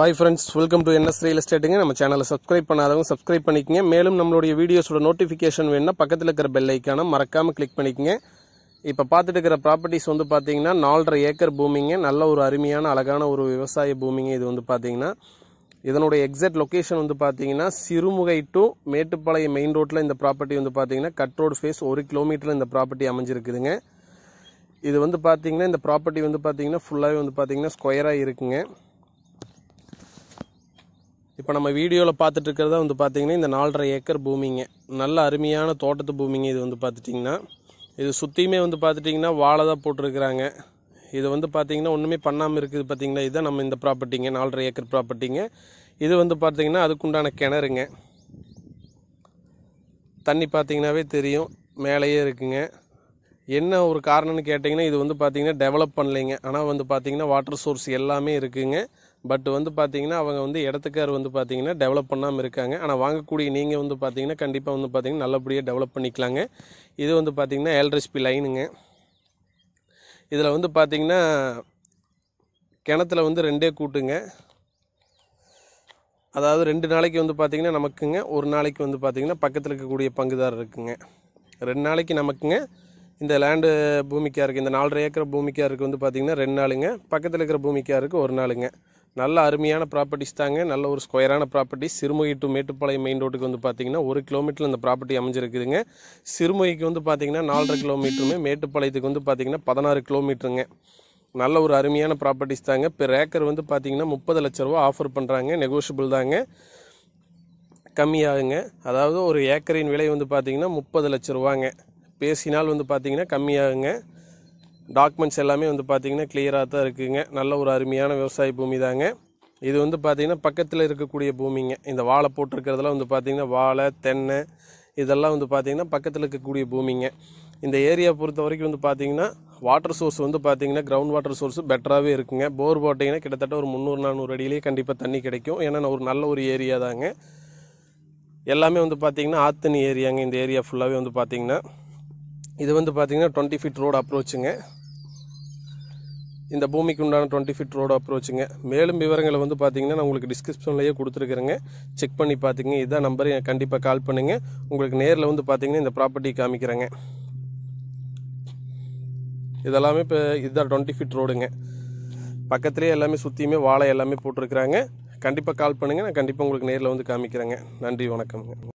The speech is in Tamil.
hi friends welcome to N S எஸ்டேட்டுங்க நம்ம சேனலை சப்ஸ்கிரைப் பண்ணாதவங்க சப்ஸ்கிரைப் பண்ணிக்கங்க மேலும் நம்மளுடைய வீடியோஸோட நோட்டிஃபிகேஷன் வேணும்னா பக்கத்தில் இருக்கிற பெல் ஐக்கான மறக்காமல் கிளிக் பண்ணிக்கங்க இப்போ பார்த்துட்டு இருக்கிற ப்ராப்பர்ட்டிஸ் வந்து பார்த்தீங்கன்னா நாலரை ஏக்கர் பூமிங்க நல்ல ஒரு அருமையான அழகான ஒரு விவசாய பூமிங்க இது வந்து பார்த்தீங்கன்னா இதனுடைய எக்ஸாக்ட் லொக்கேஷன் வந்து பார்த்தீங்கன்னா சிறுமுகை டு மேட்டுப்பாளையம் மெயின் ரோட்டில் இந்த ப்ராப்பர்ட்டி வந்து பார்த்தீங்கன்னா கட் ரோடு ஃபேஸ் ஒரு கிலோமீட்டரில் இந்த ப்ராப்பர்ட்டி அமைஞ்சிருக்குதுங்க இது வந்து பார்த்தீங்கன்னா இந்த ப்ராப்பர்ட்டி வந்து பார்த்தீங்கன்னா ஃபுல்லாகவே வந்து பார்த்தீங்கன்னா ஸ்கொயராக இருக்குங்க இப்போ நம்ம வீடியோவில் பார்த்துட்டு இருக்கிறதா வந்து பார்த்திங்கன்னா இந்த நாலரை ஏக்கர் பூமிங்க நல்ல அருமையான தோட்டத்து பூமிங்க இது வந்து பார்த்துட்டிங்கன்னா இது சுற்றியுமே வந்து பார்த்துட்டிங்கன்னா வாழை தான் போட்டிருக்கிறாங்க இது வந்து பார்த்திங்கன்னா ஒன்றுமே பண்ணாமல் இருக்குது பார்த்திங்கன்னா இதுதான் நம்ம இந்த ப்ராப்பர்ட்டிங்க நாலரை ஏக்கர் ப்ராப்பர்ட்டிங்க இது வந்து பார்த்திங்கன்னா அதுக்குண்டான கிணறுங்க தண்ணி பார்த்திங்கனாவே தெரியும் மேலேயே இருக்குங்க என்ன ஒரு காரணம்னு கேட்டிங்கன்னா இது வந்து பார்த்திங்கன்னா டெவலப் பண்ணலைங்க ஆனால் வந்து பார்த்திங்கன்னா வாட்டர் சோர்ஸ் எல்லாமே இருக்குதுங்க பட் வந்து பார்த்திங்கன்னா அவங்க வந்து இடத்துக்கார் வந்து பார்த்திங்கன்னா டெவலப் பண்ணாமல் இருக்காங்க ஆனால் வாங்கக்கூடிய நீங்கள் வந்து பார்த்திங்கன்னா கண்டிப்பாக வந்து பார்த்திங்கன்னா நல்லபடியாக டெவலப் பண்ணிக்கலாங்க இது வந்து பார்த்திங்கன்னா எல்ரெஸ்பி லைனுங்க இதில் வந்து பார்த்திங்கன்னா கிணத்துல வந்து ரெண்டே கூட்டுங்க அதாவது ரெண்டு நாளைக்கு வந்து பார்த்திங்கன்னா நமக்குங்க ஒரு நாளைக்கு வந்து பார்த்திங்கன்னா பக்கத்தில் இருக்கக்கூடிய பங்குதாரர் இருக்குங்க ரெண்டு நாளைக்கு நமக்குங்க இந்த லேண்டு பூமிக்காருக்கு இந்த நாலரை ஏக்கர் பூமிக்காருக்கு வந்து பார்த்திங்கன்னா ரெண்டு நாளுங்க பக்கத்தில் இருக்கிற பூமிக்காருக்கு ஒரு நாளுங்க நல்ல அருமையான ப்ராப்பர்ட்டிஸ் தாங்க நல்ல ஒரு ஸ்கொயரான property Sirumugai to Mettupalayam main ரோட்டுக்கு வந்து பார்த்திங்கன்னா ஒரு கிலோமீட்டரில் இந்த ப்ராப்பர்ட்டி அமைஞ்சிருக்குதுங்க சிறுமுகைக்கு வந்து பார்த்திங்கன்னா நாலரை கிலோமீட்டருமே மேட்டுப்பாளையத்துக்கு வந்து பார்த்திங்கன்னா பதினாறு கிலோமீட்டருங்க நல்ல ஒரு அருமையான ப்ராப்பர்ட்டிஸ் தாங்க இப்போ ரேக்கர் வந்து பார்த்திங்கன்னா முப்பது லட்ச ரூபா ஆஃபர் பண்ணுறாங்க நெகோஷியபிள் தாங்க கம்மியாகுங்க அதாவது ஒரு ஏக்கரின் விலை வந்து பார்த்திங்கன்னா முப்பது லட்ச ரூபாங்க பேசினால் வந்து பார்த்திங்கன்னா கம்மியாகுங்க டாக்குமெண்ட்ஸ் எல்லாமே வந்து பார்த்திங்கன்னா கிளியராக தான் இருக்குதுங்க நல்ல ஒரு அருமையான விவசாய பூமி தாங்க இது வந்து பார்த்திங்கன்னா பக்கத்தில் இருக்கக்கூடிய பூமிங்க இந்த வாழை போட்டிருக்கிறதுலாம் வந்து பார்த்திங்கன்னா வாழை தென்னை இதெல்லாம் வந்து பார்த்திங்கன்னா பக்கத்தில் இருக்கக்கூடிய பூமிங்க இந்த ஏரியா பொறுத்த வரைக்கும் வந்து பார்த்திங்கன்னா வாட்டர் சோர்ஸ் வந்து பார்த்திங்கன்னா கிரவுண்ட் வாட்டர் சோர்ஸ் பெட்டராகவே இருக்குங்க போர் போட்டிங்கன்னா கிட்டத்தட்ட ஒரு முந்நூறு நானூறு அடியிலேயே கண்டிப்பாக தண்ணி கிடைக்கும் ஏன்னா ஒரு நல்ல ஒரு ஏரியா தாங்க எல்லாமே வந்து பார்த்திங்கன்னா ஆத்தனி ஏரியாங்க இந்த ஏரியா ஃபுல்லாகவே வந்து பார்த்திங்கன்னா இது வந்து பார்த்தீங்கன்னா டுவெண்ட்டி ஃபீட் ரோடு அப்ரோச்சுங்க இந்த பூமிக்கு உண்டான டுவெண்ட்டி ஃபீட் ரோடு அப்ரோச்சுங்க மேலும் விவரங்களை வந்து பார்த்தீங்கன்னா நான் உங்களுக்கு டிஸ்கிரிப்ஷன்லயே கொடுத்துருக்குறேங்க செக் பண்ணி பார்த்தீங்க இதான் நம்பர் கண்டிப்பாக கால் பண்ணுங்கள் உங்களுக்கு நேரில் வந்து பார்த்தீங்கன்னா இந்த ப்ராப்பர்ட்டி காமிக்கிறேங்க இதெல்லாமே இப்போ இதுதான் டுவெண்ட்டி ஃபீட் ரோடுங்க பக்கத்துலேயே எல்லாமே சுற்றியுமே வாழை எல்லாமே போட்டிருக்கிறாங்க கண்டிப்பாக கால் பண்ணுங்கள் நான் கண்டிப்பாக உங்களுக்கு நேரில் வந்து காமிக்கிறேங்க நன்றி வணக்கம்ங்க